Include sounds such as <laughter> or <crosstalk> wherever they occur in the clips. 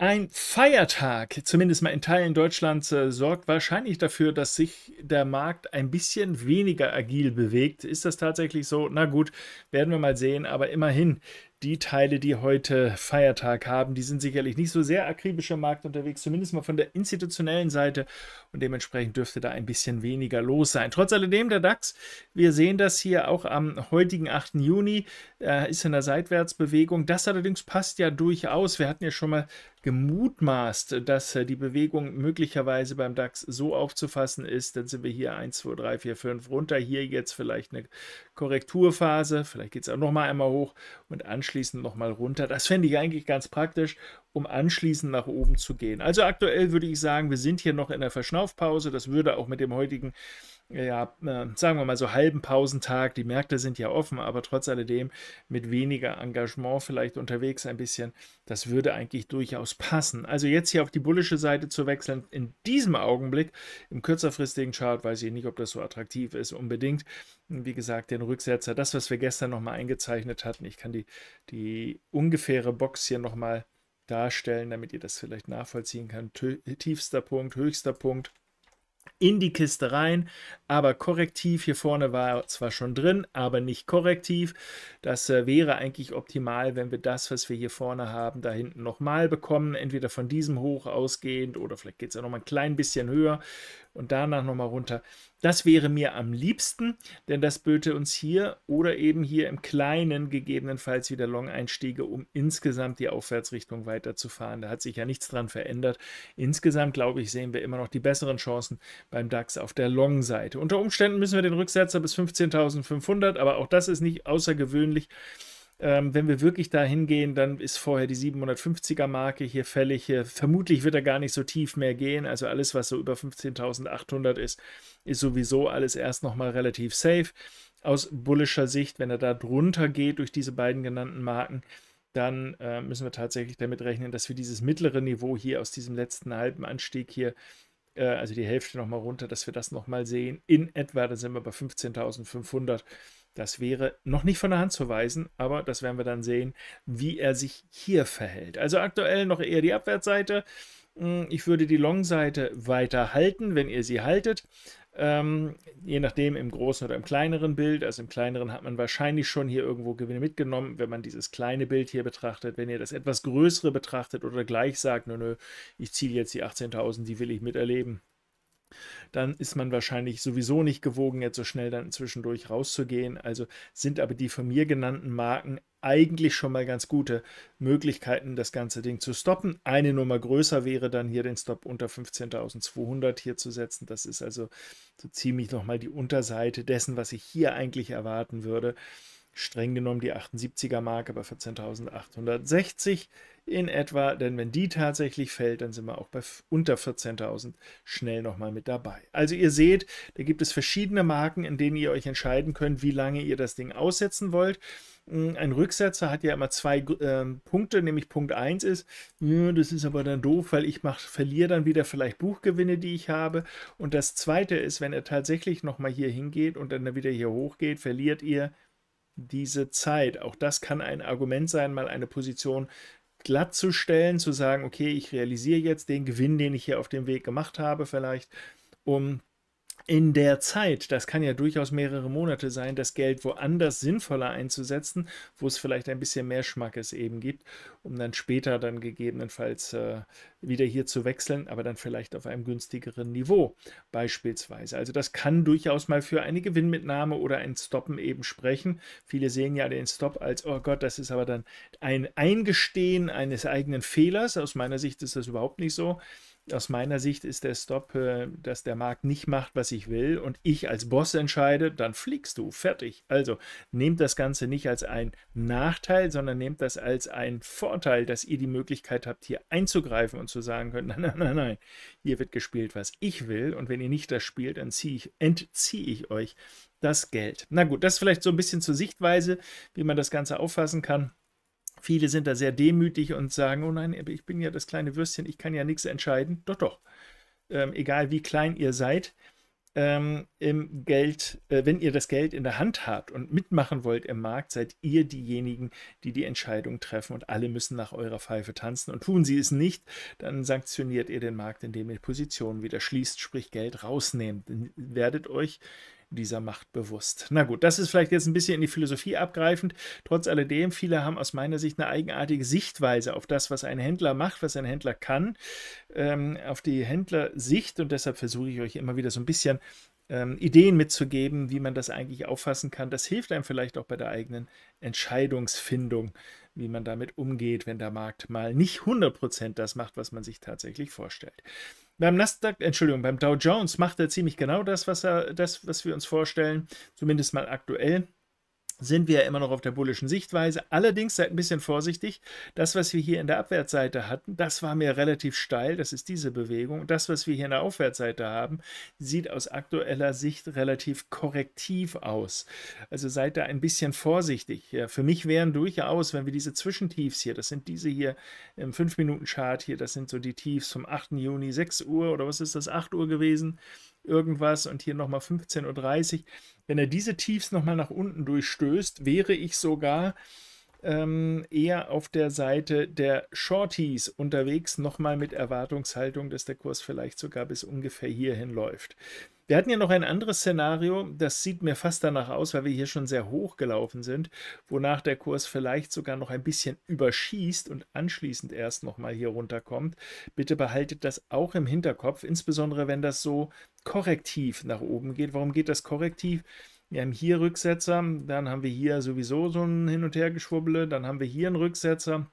Ein Feiertag, zumindest mal in Teilen Deutschlands, äh, sorgt wahrscheinlich dafür, dass sich der Markt ein bisschen weniger agil bewegt. Ist das tatsächlich so? Na gut, werden wir mal sehen. Aber immerhin, die Teile, die heute Feiertag haben, die sind sicherlich nicht so sehr akribisch am Markt unterwegs, zumindest mal von der institutionellen Seite. Und dementsprechend dürfte da ein bisschen weniger los sein. Trotz alledem, der DAX, wir sehen das hier auch am heutigen 8. Juni, er äh, ist in der Seitwärtsbewegung. Das allerdings passt ja durchaus. Wir hatten ja schon mal gemutmaßt, dass äh, die Bewegung möglicherweise beim DAX so aufzufassen ist. Dann sind wir hier 1, 2, 3, 4, 5 runter. Hier jetzt vielleicht eine Korrekturphase. Vielleicht geht es auch nochmal einmal hoch und anschließend nochmal runter. Das fände ich eigentlich ganz praktisch, um anschließend nach oben zu gehen. Also aktuell würde ich sagen, wir sind hier noch in der Verschnaufpause. Das würde auch mit dem heutigen ja, äh, sagen wir mal so halben Pausentag, die Märkte sind ja offen, aber trotz alledem mit weniger Engagement vielleicht unterwegs ein bisschen, das würde eigentlich durchaus passen. Also jetzt hier auf die bullische Seite zu wechseln, in diesem Augenblick, im kürzerfristigen Chart, weiß ich nicht, ob das so attraktiv ist unbedingt. Wie gesagt, den Rücksetzer, das, was wir gestern nochmal eingezeichnet hatten, ich kann die, die ungefähre Box hier nochmal darstellen, damit ihr das vielleicht nachvollziehen könnt. Tiefster Punkt, höchster Punkt, in die Kiste rein. Aber korrektiv hier vorne war zwar schon drin, aber nicht korrektiv. Das äh, wäre eigentlich optimal, wenn wir das, was wir hier vorne haben, da hinten nochmal bekommen. Entweder von diesem hoch ausgehend oder vielleicht geht es ja nochmal ein klein bisschen höher und danach nochmal runter. Das wäre mir am liebsten, denn das böte uns hier oder eben hier im Kleinen gegebenenfalls wieder Long-Einstiege, um insgesamt die Aufwärtsrichtung weiterzufahren. Da hat sich ja nichts dran verändert. Insgesamt, glaube ich, sehen wir immer noch die besseren Chancen beim DAX auf der Long-Seite. Unter Umständen müssen wir den Rücksetzer bis 15.500, aber auch das ist nicht außergewöhnlich. Ähm, wenn wir wirklich da hingehen, dann ist vorher die 750er Marke hier fällig. Hier, vermutlich wird er gar nicht so tief mehr gehen. Also alles, was so über 15.800 ist, ist sowieso alles erst nochmal relativ safe. Aus bullischer Sicht, wenn er da drunter geht durch diese beiden genannten Marken, dann äh, müssen wir tatsächlich damit rechnen, dass wir dieses mittlere Niveau hier aus diesem letzten halben Anstieg hier, äh, also die Hälfte nochmal runter, dass wir das nochmal sehen. In etwa, da sind wir bei 15.500 das wäre noch nicht von der Hand zu weisen, aber das werden wir dann sehen, wie er sich hier verhält. Also aktuell noch eher die Abwärtsseite. Hm, ich würde die Long-Seite weiter halten, wenn ihr sie haltet. Ähm, je nachdem im großen oder im kleineren Bild. Also im kleineren hat man wahrscheinlich schon hier irgendwo Gewinne mitgenommen, wenn man dieses kleine Bild hier betrachtet. Wenn ihr das etwas größere betrachtet oder gleich sagt, nö, nö, ich ziehe jetzt die 18.000, die will ich miterleben, dann ist man wahrscheinlich sowieso nicht gewogen, jetzt so schnell dann zwischendurch rauszugehen. Also sind aber die von mir genannten Marken eigentlich schon mal ganz gute Möglichkeiten, das ganze Ding zu stoppen. Eine Nummer größer wäre dann hier den Stop unter 15.200 hier zu setzen. Das ist also so ziemlich nochmal die Unterseite dessen, was ich hier eigentlich erwarten würde streng genommen die 78er Marke bei 14.860 in etwa, denn wenn die tatsächlich fällt, dann sind wir auch bei unter 14.000 schnell nochmal mit dabei. Also ihr seht, da gibt es verschiedene Marken, in denen ihr euch entscheiden könnt, wie lange ihr das Ding aussetzen wollt. Hm, ein Rücksetzer hat ja immer zwei äh, Punkte, nämlich Punkt 1 ist, ja, hm, das ist aber dann doof, weil ich mach, verliere dann wieder vielleicht Buchgewinne, die ich habe. Und das zweite ist, wenn er tatsächlich nochmal hier hingeht und dann wieder hier hochgeht, verliert ihr diese Zeit. Auch das kann ein Argument sein, mal eine Position glatt zu stellen, zu sagen, okay, ich realisiere jetzt den Gewinn, den ich hier auf dem Weg gemacht habe, vielleicht, um in der Zeit, das kann ja durchaus mehrere Monate sein, das Geld woanders sinnvoller einzusetzen, wo es vielleicht ein bisschen mehr Schmackes eben gibt, um dann später dann gegebenenfalls äh, wieder hier zu wechseln, aber dann vielleicht auf einem günstigeren Niveau beispielsweise. Also das kann durchaus mal für eine Gewinnmitnahme oder ein Stoppen eben sprechen. Viele sehen ja den Stop als, oh Gott, das ist aber dann ein Eingestehen eines eigenen Fehlers. Aus meiner Sicht ist das überhaupt nicht so aus meiner Sicht ist der Stop, äh, dass der Markt nicht macht, was ich will und ich als Boss entscheide, dann fliegst du, fertig. Also nehmt das Ganze nicht als einen Nachteil, sondern nehmt das als einen Vorteil, dass ihr die Möglichkeit habt, hier einzugreifen und zu sagen können, <laughs> nein, nein, nein, nein, hier wird gespielt, was ich will und wenn ihr nicht das spielt, dann ich, entziehe ich euch das Geld. Na gut, das vielleicht so ein bisschen zur Sichtweise, wie man das Ganze auffassen kann. Viele sind da sehr demütig und sagen, oh nein, ich bin ja das kleine Würstchen, ich kann ja nichts entscheiden. Doch, doch. Ähm, egal wie klein ihr seid, ähm, im Geld, äh, wenn ihr das Geld in der Hand habt und mitmachen wollt im Markt, seid ihr diejenigen, die die Entscheidung treffen und alle müssen nach eurer Pfeife tanzen. Und tun sie es nicht, dann sanktioniert ihr den Markt, indem ihr Positionen wieder schließt, sprich Geld rausnehmt. Dann werdet euch dieser Macht bewusst. Na gut, das ist vielleicht jetzt ein bisschen in die Philosophie abgreifend. Trotz alledem, viele haben aus meiner Sicht eine eigenartige Sichtweise auf das, was ein Händler macht, was ein Händler kann, ähm, auf die Händlersicht. Und deshalb versuche ich euch immer wieder so ein bisschen ähm, Ideen mitzugeben, wie man das eigentlich auffassen kann. Das hilft einem vielleicht auch bei der eigenen Entscheidungsfindung, wie man damit umgeht, wenn der Markt mal nicht 100% das macht, was man sich tatsächlich vorstellt. Beim Nasdaq, Entschuldigung, beim Dow Jones macht er ziemlich genau das, was er, das, was wir uns vorstellen, zumindest mal aktuell sind wir ja immer noch auf der bullischen Sichtweise. Allerdings seid ein bisschen vorsichtig. Das, was wir hier in der Abwärtsseite hatten, das war mir relativ steil. Das ist diese Bewegung. das, was wir hier in der Aufwärtsseite haben, sieht aus aktueller Sicht relativ korrektiv aus. Also seid da ein bisschen vorsichtig. Für mich wären durchaus, wenn wir diese Zwischentiefs hier, das sind diese hier im 5-Minuten-Chart hier, das sind so die Tiefs vom 8. Juni, 6 Uhr oder was ist das, 8 Uhr gewesen irgendwas und hier nochmal 15.30 Uhr. Wenn er diese Tiefs nochmal nach unten durchstößt, wäre ich sogar ähm, eher auf der Seite der Shorties unterwegs, nochmal mit Erwartungshaltung, dass der Kurs vielleicht sogar bis ungefähr hierhin läuft. Wir hatten ja noch ein anderes Szenario, das sieht mir fast danach aus, weil wir hier schon sehr hoch gelaufen sind, wonach der Kurs vielleicht sogar noch ein bisschen überschießt und anschließend erst nochmal hier runterkommt. Bitte behaltet das auch im Hinterkopf, insbesondere wenn das so korrektiv nach oben geht. Warum geht das korrektiv? Wir haben hier Rücksetzer, dann haben wir hier sowieso so ein Hin- und Hergeschwubble, dann haben wir hier einen Rücksetzer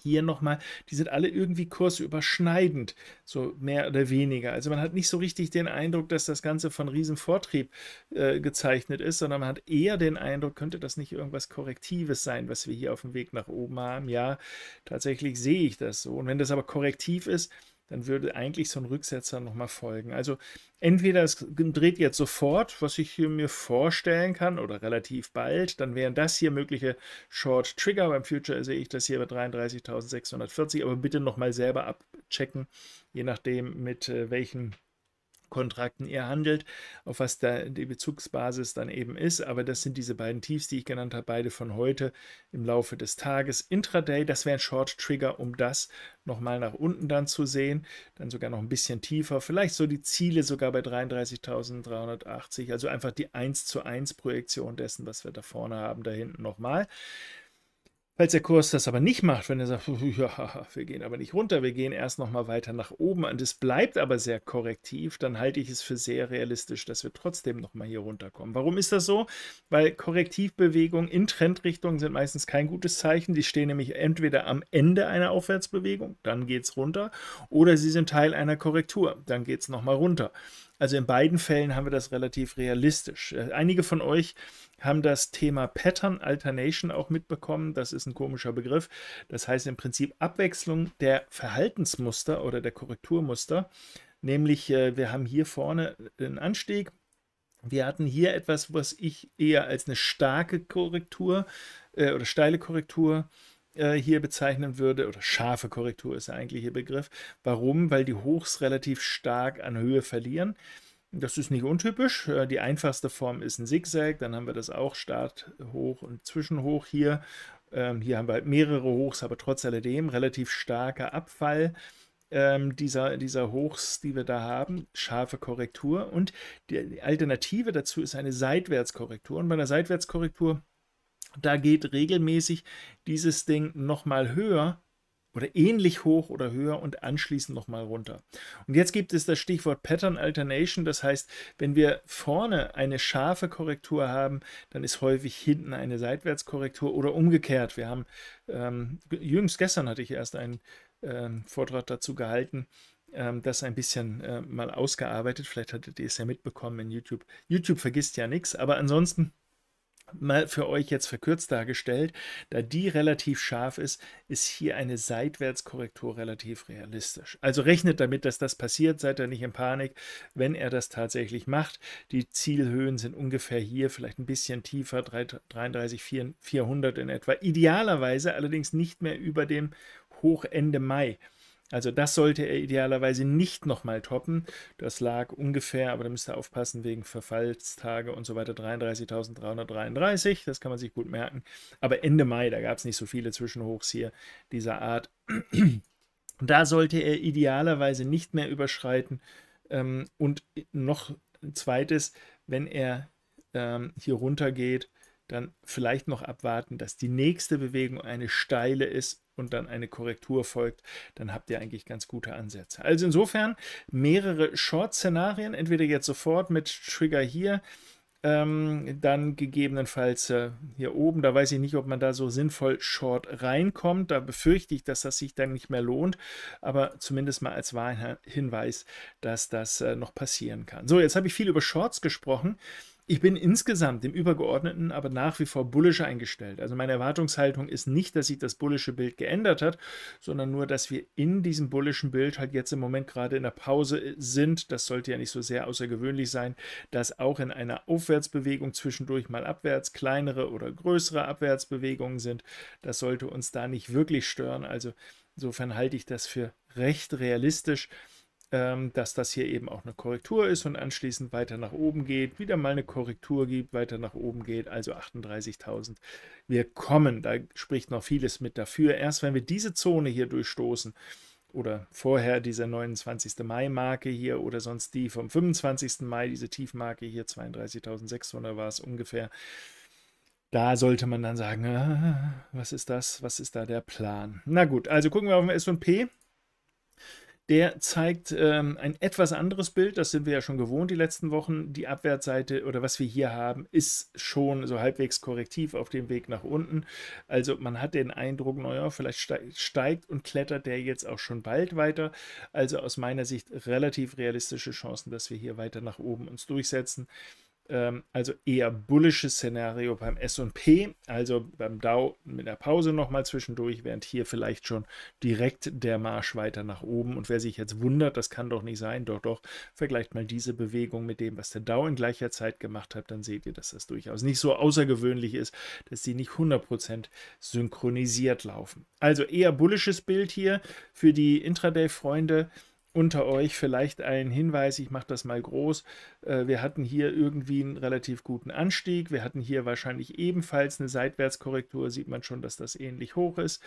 hier nochmal, die sind alle irgendwie kursüberschneidend, so mehr oder weniger. Also man hat nicht so richtig den Eindruck, dass das Ganze von Riesenvortrieb äh, gezeichnet ist, sondern man hat eher den Eindruck, könnte das nicht irgendwas Korrektives sein, was wir hier auf dem Weg nach oben haben. Ja, tatsächlich sehe ich das so. Und wenn das aber korrektiv ist, dann würde eigentlich so ein Rücksetzer nochmal folgen. Also entweder es dreht jetzt sofort, was ich mir vorstellen kann, oder relativ bald, dann wären das hier mögliche Short Trigger. Beim Future sehe ich das hier bei 33.640, aber bitte nochmal selber abchecken, je nachdem mit äh, welchen Kontrakten ihr handelt, auf was da die Bezugsbasis dann eben ist. Aber das sind diese beiden Tiefs, die ich genannt habe, beide von heute im Laufe des Tages. Intraday, das wäre ein Short-Trigger, um das nochmal nach unten dann zu sehen, dann sogar noch ein bisschen tiefer, vielleicht so die Ziele sogar bei 33.380, also einfach die 1 zu 1 Projektion dessen, was wir da vorne haben, da hinten nochmal. Falls der Kurs das aber nicht macht, wenn er sagt, <laughs> ja, wir gehen aber nicht runter, wir gehen erst nochmal weiter nach oben und es bleibt aber sehr korrektiv, dann halte ich es für sehr realistisch, dass wir trotzdem nochmal hier runterkommen. Warum ist das so? Weil Korrektivbewegungen in Trendrichtungen sind meistens kein gutes Zeichen. Die stehen nämlich entweder am Ende einer Aufwärtsbewegung, dann geht es runter, oder sie sind Teil einer Korrektur, dann geht es nochmal runter. Also in beiden Fällen haben wir das relativ realistisch. Äh, einige von euch haben das Thema Pattern Alternation auch mitbekommen. Das ist ein komischer Begriff. Das heißt im Prinzip Abwechslung der Verhaltensmuster oder der Korrekturmuster. Nämlich, äh, wir haben hier vorne äh, einen Anstieg. Wir hatten hier etwas, was ich eher als eine starke Korrektur äh, oder steile Korrektur äh, äh, hier bezeichnen würde, oder scharfe Korrektur ist der eigentliche Begriff. Warum? Weil die Hochs relativ stark an Höhe verlieren. Das ist nicht untypisch. Äh, die einfachste Form ist ein Zigzag. Dann haben wir das auch Start hoch und Zwischenhoch hier. Ähm, hier haben wir halt mehrere Hochs, aber trotz alledem relativ starker Abfall ähm, dieser, dieser Hochs, die wir da haben. Scharfe Korrektur. Und die Alternative dazu ist eine Seitwärtskorrektur. Und bei einer Seitwärtskorrektur da geht regelmäßig dieses Ding nochmal höher oder ähnlich hoch oder höher und anschließend nochmal runter. Und jetzt gibt es das Stichwort Pattern Alternation. Das heißt, wenn wir vorne eine scharfe Korrektur haben, dann ist häufig hinten eine Seitwärtskorrektur oder umgekehrt. Wir haben, ähm, jüngst gestern hatte ich erst einen ähm, Vortrag dazu gehalten, ähm, das ein bisschen äh, mal ausgearbeitet. Vielleicht hattet ihr es ja mitbekommen in YouTube. YouTube vergisst ja nichts, aber ansonsten mal für euch jetzt verkürzt dargestellt. Da die relativ scharf ist, ist hier eine Seitwärtskorrektur relativ realistisch. Also rechnet damit, dass das passiert, seid ihr nicht in Panik, wenn er das tatsächlich macht. Die Zielhöhen sind ungefähr hier, vielleicht ein bisschen tiefer, 33, 400 in etwa. Idealerweise allerdings nicht mehr über dem Hochende Mai. Also das sollte er idealerweise nicht nochmal toppen. Das lag ungefähr, aber da müsst ihr aufpassen, wegen Verfallstage und so weiter, 33.333. Das kann man sich gut merken. Aber Ende Mai, da gab es nicht so viele Zwischenhochs hier dieser Art. Da sollte er idealerweise nicht mehr überschreiten. Ähm, und noch ein zweites, wenn er ähm, hier runter geht, dann vielleicht noch abwarten, dass die nächste Bewegung eine steile ist und dann eine Korrektur folgt, dann habt ihr eigentlich ganz gute Ansätze. Also insofern mehrere Short-Szenarien, entweder jetzt sofort mit Trigger hier, ähm, dann gegebenenfalls äh, hier oben, da weiß ich nicht, ob man da so sinnvoll short reinkommt. Da befürchte ich, dass das sich dann nicht mehr lohnt, aber zumindest mal als Warnhinweis, dass das äh, noch passieren kann. So, jetzt habe ich viel über Shorts gesprochen. Ich bin insgesamt im Übergeordneten aber nach wie vor bullisch eingestellt. Also meine Erwartungshaltung ist nicht, dass sich das bullische Bild geändert hat, sondern nur, dass wir in diesem bullischen Bild halt jetzt im Moment gerade in der Pause äh, sind. Das sollte ja nicht so sehr außergewöhnlich sein, dass auch in einer Aufwärtsbewegung zwischendurch mal abwärts kleinere oder größere Abwärtsbewegungen sind. Das sollte uns da nicht wirklich stören. Also insofern halte ich das für recht realistisch. Ähm, dass das hier eben auch eine Korrektur ist und anschließend weiter nach oben geht, wieder mal eine Korrektur gibt, weiter nach oben geht, also 38.000. Wir kommen, da spricht noch vieles mit dafür. Erst wenn wir diese Zone hier durchstoßen, oder vorher diese 29. Mai-Marke hier oder sonst die vom 25. Mai, diese Tiefmarke hier, 32.600 war es ungefähr. Da sollte man dann sagen, ah, was ist das? Was ist da der Plan? Na gut, also gucken wir auf den SP. Der zeigt ähm, ein etwas anderes Bild, das sind wir ja schon gewohnt die letzten Wochen. Die Abwärtsseite oder was wir hier haben, ist schon so halbwegs korrektiv auf dem Weg nach unten. Also man hat den Eindruck, naja, vielleicht steigt und klettert der jetzt auch schon bald weiter. Also aus meiner Sicht relativ realistische Chancen, dass wir hier weiter nach oben uns durchsetzen ähm, also eher bullisches Szenario beim SP, also beim Dow mit der Pause nochmal zwischendurch, während hier vielleicht schon direkt der Marsch weiter nach oben. Und wer sich jetzt wundert, das kann doch nicht sein, doch, doch, vergleicht mal diese Bewegung mit dem, was der Dow in gleicher Zeit gemacht hat, dann seht ihr, dass das durchaus nicht so außergewöhnlich ist, dass die nicht 100% synchronisiert laufen. Also eher bullisches Bild hier für die Intraday-Freunde unter euch vielleicht einen Hinweis, ich mache das mal groß. Äh, wir hatten hier irgendwie einen relativ guten Anstieg. Wir hatten hier wahrscheinlich ebenfalls eine Seitwärtskorrektur. Sieht man schon, dass das ähnlich hoch ist.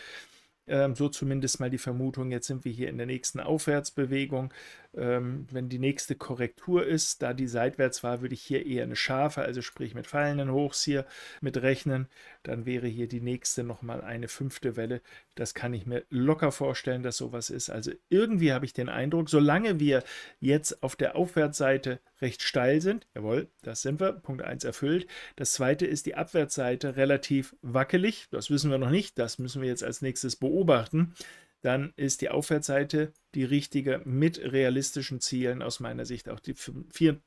Ähm, so zumindest mal die Vermutung, jetzt sind wir hier in der nächsten Aufwärtsbewegung ähm, wenn die nächste Korrektur ist, da die seitwärts war, würde ich hier eher eine scharfe, also sprich mit fallenden Hochs hier mitrechnen. Dann wäre hier die nächste nochmal eine fünfte Welle. Das kann ich mir locker vorstellen, dass sowas ist. Also irgendwie habe ich den Eindruck, solange wir jetzt auf der Aufwärtsseite recht steil sind, jawohl, das sind wir, Punkt 1 erfüllt. Das zweite ist die Abwärtsseite relativ wackelig. Das wissen wir noch nicht, das müssen wir jetzt als nächstes beobachten dann ist die Aufwärtsseite die richtige mit realistischen Zielen aus meiner Sicht auch die 4,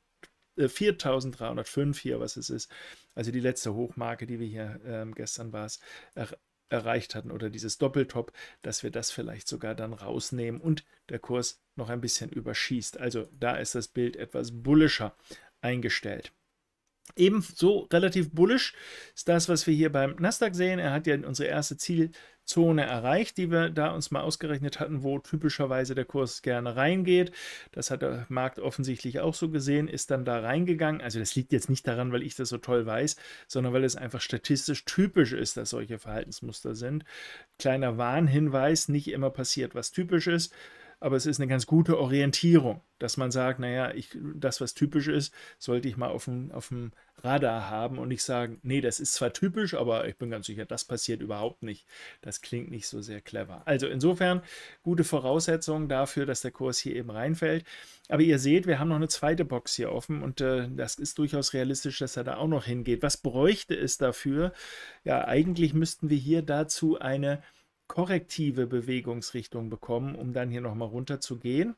äh, 4305 hier, was es ist, also die letzte Hochmarke, die wir hier äh, gestern war es, er, erreicht hatten oder dieses Doppeltop, dass wir das vielleicht sogar dann rausnehmen und der Kurs noch ein bisschen überschießt. Also da ist das Bild etwas bullischer eingestellt. Ebenso relativ bullisch ist das, was wir hier beim Nasdaq sehen. Er hat ja unsere erste Zielzone erreicht, die wir da uns mal ausgerechnet hatten, wo typischerweise der Kurs gerne reingeht. Das hat der Markt offensichtlich auch so gesehen, ist dann da reingegangen. Also das liegt jetzt nicht daran, weil ich das so toll weiß, sondern weil es einfach statistisch typisch ist, dass solche Verhaltensmuster sind. Kleiner Warnhinweis, nicht immer passiert, was typisch ist aber es ist eine ganz gute Orientierung, dass man sagt, naja, ich, das, was typisch ist, sollte ich mal auf dem, auf dem Radar haben und nicht sagen, nee, das ist zwar typisch, aber ich bin ganz sicher, das passiert überhaupt nicht. Das klingt nicht so sehr clever. Also insofern gute Voraussetzungen dafür, dass der Kurs hier eben reinfällt. Aber ihr seht, wir haben noch eine zweite Box hier offen und äh, das ist durchaus realistisch, dass er da auch noch hingeht. Was bräuchte es dafür? Ja, eigentlich müssten wir hier dazu eine korrektive Bewegungsrichtung bekommen, um dann hier nochmal runter zu gehen.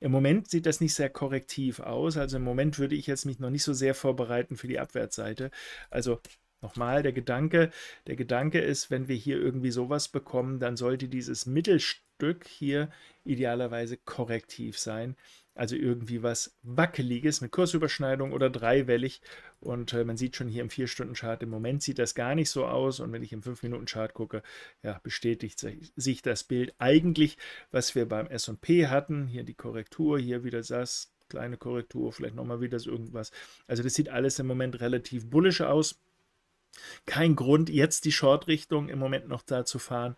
Im Moment sieht das nicht sehr korrektiv aus. Also im Moment würde ich jetzt mich noch nicht so sehr vorbereiten für die Abwärtsseite. Also Nochmal der Gedanke, der Gedanke ist, wenn wir hier irgendwie sowas bekommen, dann sollte dieses Mittelstück hier idealerweise korrektiv sein. Also irgendwie was Wackeliges, eine Kursüberschneidung oder dreiwellig. Und äh, man sieht schon hier im 4-Stunden-Chart, im Moment sieht das gar nicht so aus. Und wenn ich im 5-Minuten-Chart gucke, ja, bestätigt sich das Bild eigentlich, was wir beim S&P hatten. Hier die Korrektur, hier wieder das, kleine Korrektur, vielleicht nochmal wieder so irgendwas. Also das sieht alles im Moment relativ bullisch aus kein Grund, jetzt die Short-Richtung im Moment noch da zu fahren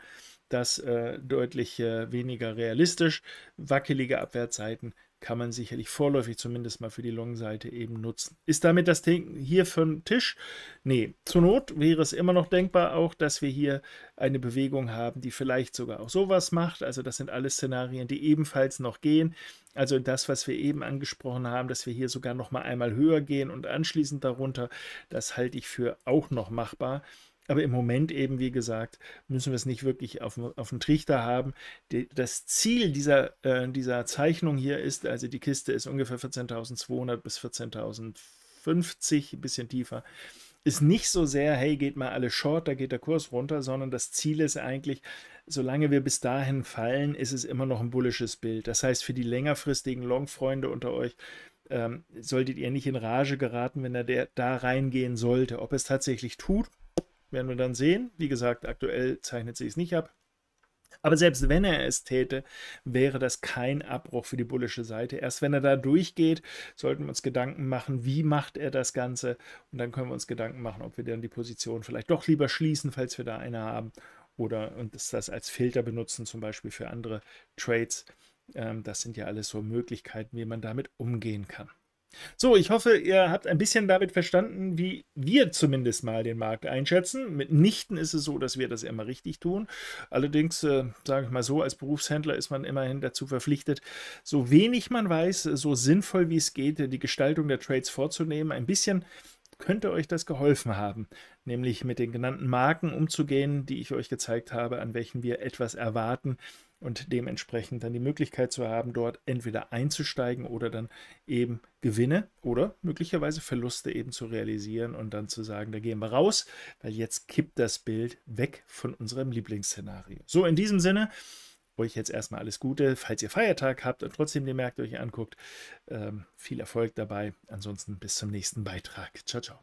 das äh, deutlich äh, weniger realistisch. Wackelige Abwehrzeiten kann man sicherlich vorläufig zumindest mal für die Long-Seite eben nutzen. Ist damit das Ding hier für den Tisch? Nee, zur Not wäre es immer noch denkbar auch, dass wir hier eine Bewegung haben, die vielleicht sogar auch sowas macht. Also das sind alle Szenarien, die ebenfalls noch gehen. Also das, was wir eben angesprochen haben, dass wir hier sogar noch mal einmal höher gehen und anschließend darunter, das halte ich für auch noch machbar. Aber im Moment eben, wie gesagt, müssen wir es nicht wirklich auf, auf dem Trichter haben. Die, das Ziel dieser, äh, dieser Zeichnung hier ist, also die Kiste ist ungefähr 14.200 bis 14.050, ein bisschen tiefer. Ist nicht so sehr, hey, geht mal alle short, da geht der Kurs runter, sondern das Ziel ist eigentlich, solange wir bis dahin fallen, ist es immer noch ein bullisches Bild. Das heißt, für die längerfristigen Long-Freunde unter euch, ähm, solltet ihr nicht in Rage geraten, wenn er der, da reingehen sollte. Ob es tatsächlich tut, werden wir dann sehen. Wie gesagt, aktuell zeichnet sich es nicht ab. Aber selbst wenn er es täte, wäre das kein Abbruch für die bullische Seite. Erst wenn er da durchgeht, sollten wir uns Gedanken machen, wie macht er das Ganze. Und dann können wir uns Gedanken machen, ob wir dann die Position vielleicht doch lieber schließen, falls wir da eine haben. Oder uns das als Filter benutzen, zum Beispiel für andere Trades. Ähm, das sind ja alles so Möglichkeiten, wie man damit umgehen kann. So, ich hoffe, ihr habt ein bisschen damit verstanden, wie wir zumindest mal den Markt einschätzen. Mitnichten ist es so, dass wir das immer richtig tun. Allerdings, äh, sage ich mal so, als Berufshändler ist man immerhin dazu verpflichtet, so wenig man weiß, so sinnvoll wie es geht, die Gestaltung der Trades vorzunehmen. Ein bisschen könnte euch das geholfen haben, nämlich mit den genannten Marken umzugehen, die ich euch gezeigt habe, an welchen wir etwas erwarten und dementsprechend dann die Möglichkeit zu haben, dort entweder einzusteigen oder dann eben Gewinne oder möglicherweise Verluste eben zu realisieren und dann zu sagen, da gehen wir raus, weil jetzt kippt das Bild weg von unserem Lieblingsszenario. So, in diesem Sinne euch jetzt erstmal alles Gute, falls ihr Feiertag habt und trotzdem den Märkte euch anguckt. Ähm, viel Erfolg dabei. Ansonsten bis zum nächsten Beitrag. Ciao, ciao.